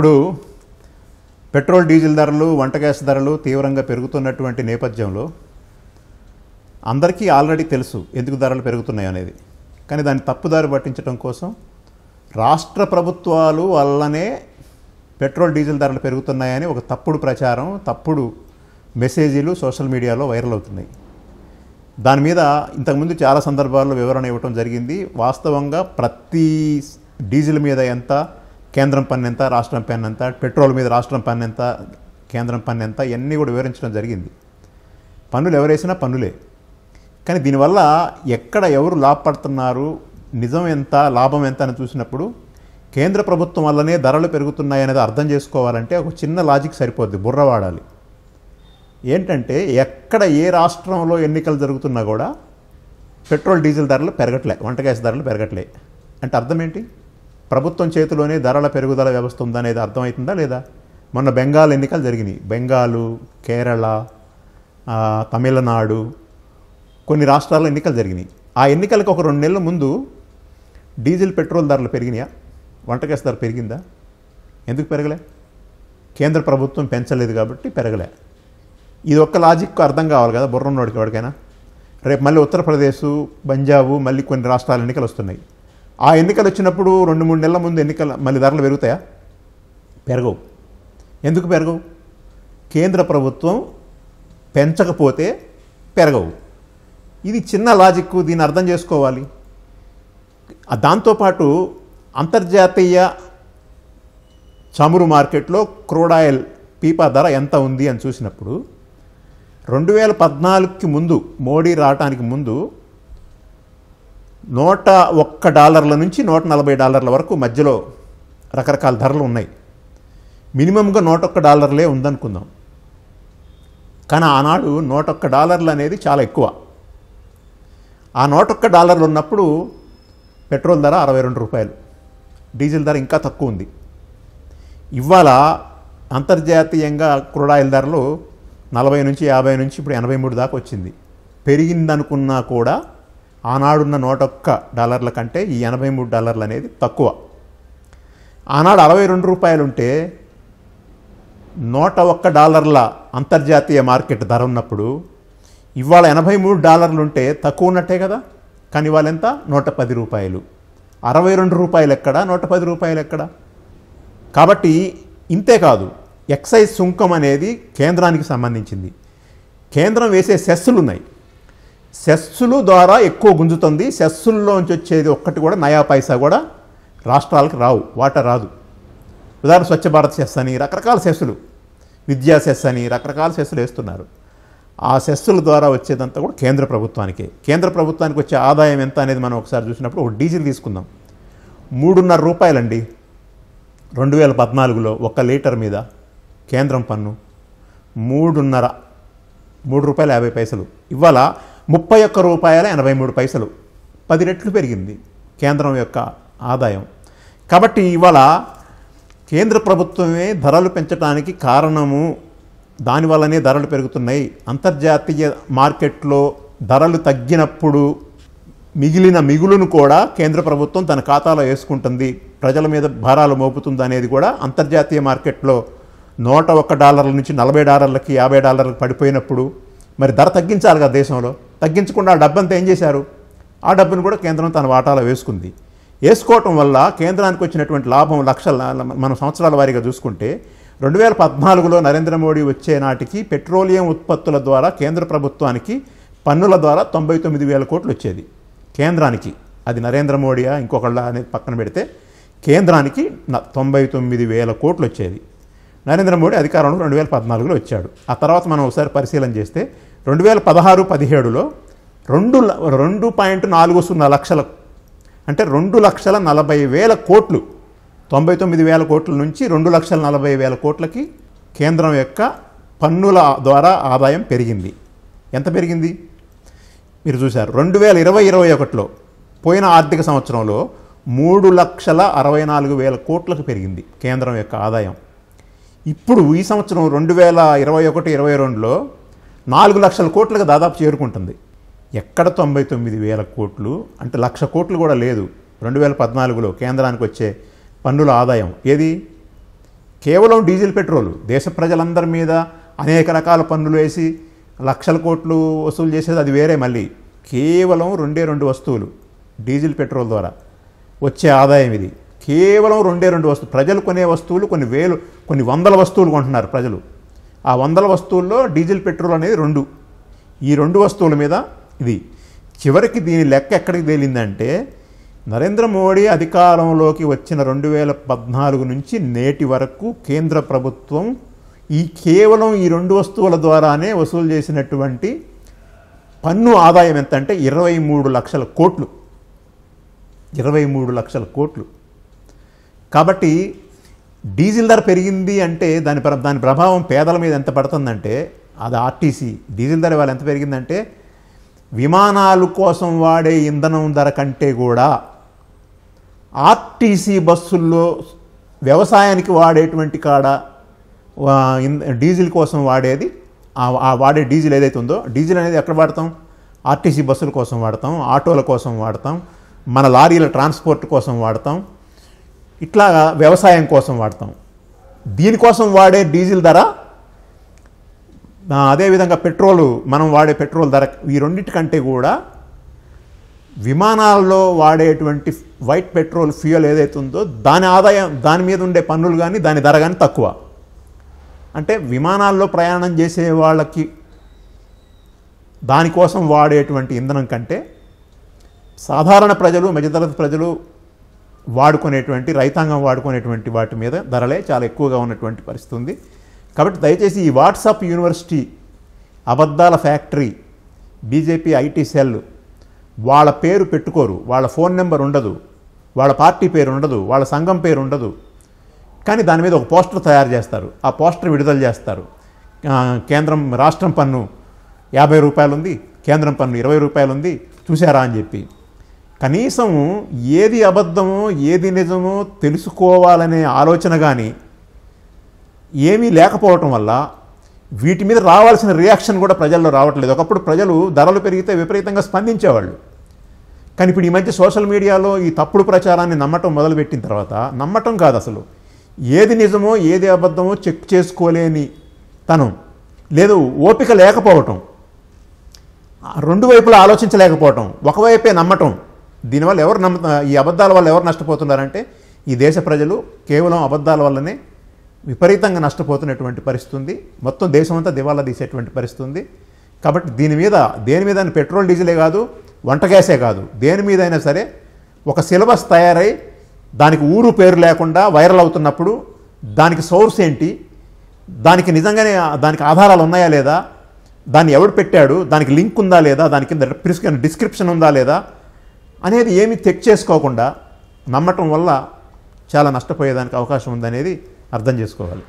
ఇప్పుడు petrol diesel ధరలు వంట గ్యాస్ ధరలు తీవ్రంగా పెరుగుతున్నటువంటి నేపథ్యంలో అందరికీ ఆల్రెడీ తెలుసు ఎందుకు ధరలు పెరుగుతున్నాయి అనేది కానీ దాన్ని తప్పుదారి పట్టించడం కోసం రాష్ట్ర ప్రభుత్వాలు వల్లనే పెట్రోల్ డీజిల్ ధరలు పెరుగుతున్నాయని ఒక తప్పుడు ప్రచారం తప్పుడు మెసేజీలు సోషల్ మీడియాలో వైరల్ అవుతున్నాయి దాని మీద ఇంతకుముందు చాలా సందర్భాల్లో వివరణ ఇవ్వడం జరిగింది వాస్తవంగా ప్రతి డీజిల్ మీద ఎంత కేంద్రం పన్ను ఎంత రాష్ట్రం పన్ను ఎంత పెట్రోల్ మీద రాష్ట్రం పన్ను ఎంత కేంద్రం పన్ను ఎంత ఇవన్నీ కూడా వివరించడం జరిగింది పన్నులు ఎవరేసినా పన్నులే కానీ దీనివల్ల ఎక్కడ ఎవరు లాభపడుతున్నారు నిజం ఎంత లాభం ఎంత అని చూసినప్పుడు కేంద్ర ప్రభుత్వం వల్లనే ధరలు పెరుగుతున్నాయి అనేది అర్థం చేసుకోవాలంటే ఒక చిన్న లాజిక్ సరిపోద్ది బుర్ర వాడాలి ఏంటంటే ఎక్కడ ఏ రాష్ట్రంలో ఎన్నికలు జరుగుతున్నా కూడా పెట్రోల్ డీజిల్ ధరలు పెరగట్లే వంట గ్యాస్ ధరలు పెరగట్లే అంటే అర్థం ఏంటి ప్రభుత్వం చేతిలోనే ధరల పెరుగుదల వ్యవస్థ ఉందనేది అర్థమవుతుందా లేదా మొన్న బెంగాల్ ఎన్నికలు జరిగినాయి బెంగాలు కేరళ తమిళనాడు కొన్ని రాష్ట్రాల్లో ఎన్నికలు జరిగినాయి ఆ ఎన్నికలకు ఒక రెండు నెలల ముందు డీజిల్ పెట్రోల్ ధరలు పెరిగినాయా వంటకేసి ధర పెరిగిందా ఎందుకు పెరగలే కేంద్ర ప్రభుత్వం పెంచలేదు కాబట్టి పెరగలే ఇది ఒక్క లాజిక్ అర్థం కావాలి కదా బుర్రం నోడికి ఎవరికైనా రేపు మళ్ళీ ఉత్తరప్రదేశ్ పంజాబు మళ్ళీ కొన్ని రాష్ట్రాల ఎన్నికలు వస్తున్నాయి ఆ ఎన్నికలు వచ్చినప్పుడు రెండు మూడు నెలల ముందు ఎన్నికలు మళ్ళీ ధరలు పెరుగుతాయా పెరగవు ఎందుకు పెరగవు కేంద్ర ప్రభుత్వం పెంచకపోతే పెరగవు ఇది చిన్న లాజిక్ దీన్ని అర్థం చేసుకోవాలి దాంతోపాటు అంతర్జాతీయ చమురు మార్కెట్లో క్రూడాయిల్ పీపా ధర ఎంత ఉంది అని చూసినప్పుడు రెండు వేల పద్నాలుగుకి ముందు మోడీ రావటానికి ముందు నూట ఒక్క డాలర్ల నుంచి నూట నలభై డాలర్ల వరకు మధ్యలో రకరకాల ధరలు ఉన్నాయి మినిమంగా నూట ఒక్క డాలర్లే ఉందనుకుందాం కానీ ఆనాడు నూట ఒక్క డాలర్లు అనేది చాలా ఎక్కువ ఆ నూట ఒక్క డాలర్లు ఉన్నప్పుడు పెట్రోల్ ధర అరవై రెండు రూపాయలు డీజిల్ ధర ఇంకా తక్కువ ఉంది ఇవాళ అంతర్జాతీయంగా క్రూడాయిల్ ధరలు నలభై నుంచి యాభై నుంచి ఇప్పుడు ఎనభై మూడు దాకా వచ్చింది పెరిగిందనుకున్నా కూడా ఆనాడున్న నూట ఒక్క డాలర్ల కంటే ఈ ఎనభై మూడు డాలర్లు అనేది తక్కువ ఆనాడు అరవై రెండు రూపాయలు ఉంటే నూట ఒక్క డాలర్ల అంతర్జాతీయ మార్కెట్ ధర ఉన్నప్పుడు ఇవాళ ఎనభై మూడు డాలర్లు ఉంటే తక్కువ ఉన్నట్టే కదా కానీ ఇవాళ ఎంత నూట పది రూపాయలు అరవై రెండు రూపాయలు ఎక్కడ నూట పది రూపాయలు ఎక్కడా కాబట్టి ఇంతే కాదు ఎక్సైజ్ సుంకం అనేది కేంద్రానికి సంబంధించింది కేంద్రం వేసే సెస్సులు ఉన్నాయి సెస్సులు ద్వారా ఎక్కువ గుంజుతుంది సెస్సుల్లోంచి వచ్చేది ఒక్కటి కూడా నయా పైసా కూడా రాష్ట్రాలకు రావు వాటా రాదు ఉదాహరణ స్వచ్ఛ భారత్ సెస్ అని రకరకాల సెస్సులు విద్యా సెస్ అని రకరకాల సెస్సులు వేస్తున్నారు ఆ సెస్సుల ద్వారా వచ్చేదంతా కూడా కేంద్ర ప్రభుత్వానికే కేంద్ర ప్రభుత్వానికి వచ్చే ఆదాయం ఎంత అనేది మనం ఒకసారి చూసినప్పుడు ఒక డీజిల్ తీసుకుందాం మూడున్నర రూపాయలండి రెండు వేల పద్నాలుగులో ఒక లీటర్ మీద కేంద్రం పన్ను మూడున్నర మూడు రూపాయల యాభై పైసలు ఇవాళ ముప్పై ఒక్క రూపాయల ఎనభై మూడు పైసలు పది రెట్లు పెరిగింది కేంద్రం యొక్క ఆదాయం కాబట్టి ఇవాళ కేంద్ర ప్రభుత్వమే ధరలు పెంచడానికి కారణము దానివల్లనే ధరలు పెరుగుతున్నాయి అంతర్జాతీయ మార్కెట్లో ధరలు తగ్గినప్పుడు మిగిలిన మిగులును కూడా కేంద్ర ప్రభుత్వం తన ఖాతాలో వేసుకుంటుంది ప్రజల మీద భారాలు మోపుతుంది అనేది కూడా అంతర్జాతీయ మార్కెట్లో నూట ఒక్క డాలర్ల నుంచి నలభై డాలర్లకి యాభై డాలర్లకు పడిపోయినప్పుడు మరి ధర తగ్గించాలి కదా దేశంలో తగ్గించకుండా ఆ డబ్బంతా ఏం చేశారు ఆ డబ్బును కూడా కేంద్రం తన వాటాలో వేసుకుంది వేసుకోవటం వల్ల కేంద్రానికి వచ్చినటువంటి లాభం లక్షల మనం సంవత్సరాల వారీగా చూసుకుంటే రెండు వేల పద్నాలుగులో నరేంద్ర మోడీ వచ్చే నాటికి పెట్రోలియం ఉత్పత్తుల ద్వారా కేంద్ర ప్రభుత్వానికి పన్నుల ద్వారా తొంభై తొమ్మిది వేల కోట్లు వచ్చేది కేంద్రానికి అది నరేంద్ర మోడీయా ఇంకొకళ్ళ అనేది పక్కన పెడితే కేంద్రానికి తొంభై తొమ్మిది వేల కోట్లు వచ్చేది నరేంద్ర మోడీ అధికారంలో రెండు వేల పద్నాలుగులో వచ్చాడు ఆ తర్వాత మనం ఒకసారి పరిశీలన చేస్తే రెండు వేల పదహారు పదిహేడులో రెండు రెండు పాయింట్ నాలుగు సున్నా లక్షల అంటే రెండు లక్షల నలభై వేల కోట్లు తొంభై తొమ్మిది వేల కోట్ల నుంచి రెండు లక్షల నలభై వేల కోట్లకి కేంద్రం యొక్క పన్నుల ద్వారా ఆదాయం పెరిగింది ఎంత పెరిగింది మీరు చూశారు రెండు వేల ఇరవై ఇరవై ఒకటిలో పోయిన ఆర్థిక సంవత్సరంలో మూడు లక్షల అరవై నాలుగు వేల కోట్లకు పెరిగింది కేంద్రం యొక్క ఆదాయం ఇప్పుడు ఈ సంవత్సరం రెండు వేల ఇరవై ఒకటి ఇరవై రెండులో నాలుగు లక్షల కోట్లకు దాదాపు చేరుకుంటుంది ఎక్కడ తొంభై తొమ్మిది వేల కోట్లు అంటే లక్ష కోట్లు కూడా లేదు రెండు వేల పద్నాలుగులో కేంద్రానికి వచ్చే పన్నుల ఆదాయం ఏది కేవలం డీజిల్ పెట్రోలు దేశ ప్రజలందరి మీద అనేక రకాల పన్నులు వేసి లక్షల కోట్లు వసూలు చేసేది అది వేరే మళ్ళీ కేవలం రెండే రెండు వస్తువులు డీజిల్ పెట్రోల్ ద్వారా వచ్చే ఆదాయం ఇది కేవలం రెండే రెండు వస్తువులు ప్రజలు కొనే వస్తువులు కొన్ని వేలు కొన్ని వందల వస్తువులు కొంటున్నారు ప్రజలు ఆ వందల వస్తువుల్లో డీజిల్ పెట్రోల్ అనేది రెండు ఈ రెండు వస్తువుల మీద ఇది చివరికి దీని లెక్క ఎక్కడికి తేలిందంటే నరేంద్ర మోడీ అధికారంలోకి వచ్చిన రెండు వేల పద్నాలుగు నుంచి నేటి వరకు కేంద్ర ప్రభుత్వం ఈ కేవలం ఈ రెండు వస్తువుల ద్వారానే వసూలు చేసినటువంటి పన్ను ఆదాయం ఎంత అంటే ఇరవై మూడు లక్షల కోట్లు ఇరవై మూడు లక్షల కోట్లు కాబట్టి డీజిల్ ధర పెరిగింది అంటే దాని దాని ప్రభావం పేదల మీద ఎంత పడుతుందంటే అది ఆర్టీసీ డీజిల్ ధర ఇవాళ ఎంత పెరిగిందంటే విమానాల కోసం వాడే ఇంధనం ధర కంటే కూడా ఆర్టీసీ బస్సుల్లో వ్యవసాయానికి వాడేటువంటి కాడ డీజిల్ కోసం వాడేది ఆ వాడే డీజిల్ ఏదైతే ఉందో డీజిల్ అనేది ఎక్కడ వాడతాం ఆర్టీసీ బస్సుల కోసం వాడతాం ఆటోల కోసం వాడతాం మన లారీల ట్రాన్స్పోర్ట్ కోసం వాడతాం ఇట్లా వ్యవసాయం కోసం వాడతాం దీనికోసం వాడే డీజిల్ ధర అదేవిధంగా పెట్రోలు మనం వాడే పెట్రోల్ ధర ఈ రెండింటికంటే కూడా విమానాల్లో వాడేటువంటి వైట్ పెట్రోల్ ఫ్యూయల్ ఏదైతే ఉందో దాని ఆదాయం దాని మీద ఉండే పన్నులు కానీ దాని ధర కానీ తక్కువ అంటే విమానాల్లో ప్రయాణం చేసే వాళ్ళకి దానికోసం వాడేటువంటి ఇంధనం కంటే సాధారణ ప్రజలు మధ్యతరగతి ప్రజలు వాడుకునేటువంటి రైతాంగం వాడుకునేటువంటి వాటి మీద ధరలే చాలా ఎక్కువగా ఉన్నటువంటి పరిస్థితి ఉంది కాబట్టి దయచేసి ఈ వాట్సాప్ యూనివర్సిటీ అబద్ధాల ఫ్యాక్టరీ బీజేపీ ఐటీ సెల్ వాళ్ళ పేరు పెట్టుకోరు వాళ్ళ ఫోన్ నెంబర్ ఉండదు వాళ్ళ పార్టీ పేరు ఉండదు వాళ్ళ సంఘం పేరు ఉండదు కానీ దాని మీద ఒక పోస్టర్ తయారు చేస్తారు ఆ పోస్టర్ విడుదల చేస్తారు కేంద్రం రాష్ట్రం పన్ను యాభై రూపాయలు ఉంది కేంద్రం పన్ను ఇరవై రూపాయలు ఉంది చూసారా అని చెప్పి కనీసం ఏది అబద్ధమో ఏది నిజమో తెలుసుకోవాలనే ఆలోచన కానీ ఏమీ లేకపోవటం వల్ల వీటి మీద రావాల్సిన రియాక్షన్ కూడా ప్రజల్లో రావట్లేదు ఒకప్పుడు ప్రజలు ధరలు పెరిగితే విపరీతంగా స్పందించేవాళ్ళు కానీ ఇప్పుడు ఈ మధ్య సోషల్ మీడియాలో ఈ తప్పుడు ప్రచారాన్ని నమ్మటం మొదలుపెట్టిన తర్వాత నమ్మటం కాదు అసలు ఏది నిజమో ఏది అబద్ధమో చెక్ చేసుకోలేని తనం లేదు ఓపిక లేకపోవటం రెండు వైపులా ఆలోచించలేకపోవటం ఒకవైపే నమ్మటం దీనివల్ల ఎవరు నమ్ము ఈ అబద్ధాల వల్ల ఎవరు నష్టపోతున్నారంటే ఈ దేశ ప్రజలు కేవలం అబద్ధాల వల్లనే విపరీతంగా నష్టపోతున్నటువంటి పరిస్థితుంది మొత్తం దేశమంతా దివాలా తీసేటువంటి పరిస్థితుంది కాబట్టి దీని మీద దేని మీద పెట్రోల్ డీజిలే కాదు వంట గ్యాసే కాదు దేని మీద అయినా సరే ఒక సిలబస్ తయారై దానికి ఊరు పేరు లేకుండా వైరల్ అవుతున్నప్పుడు దానికి సోర్స్ ఏంటి దానికి నిజంగానే దానికి ఆధారాలు ఉన్నాయా లేదా దాన్ని ఎవడు పెట్టాడు దానికి లింక్ ఉందా లేదా దాని కింద డిస్క్రిప్షన్ ఉందా లేదా అనేది ఏమి తెక్ చేసుకోకుండా నమ్మటం వల్ల చాలా నష్టపోయేదానికి అవకాశం ఉందనేది అర్థం చేసుకోవాలి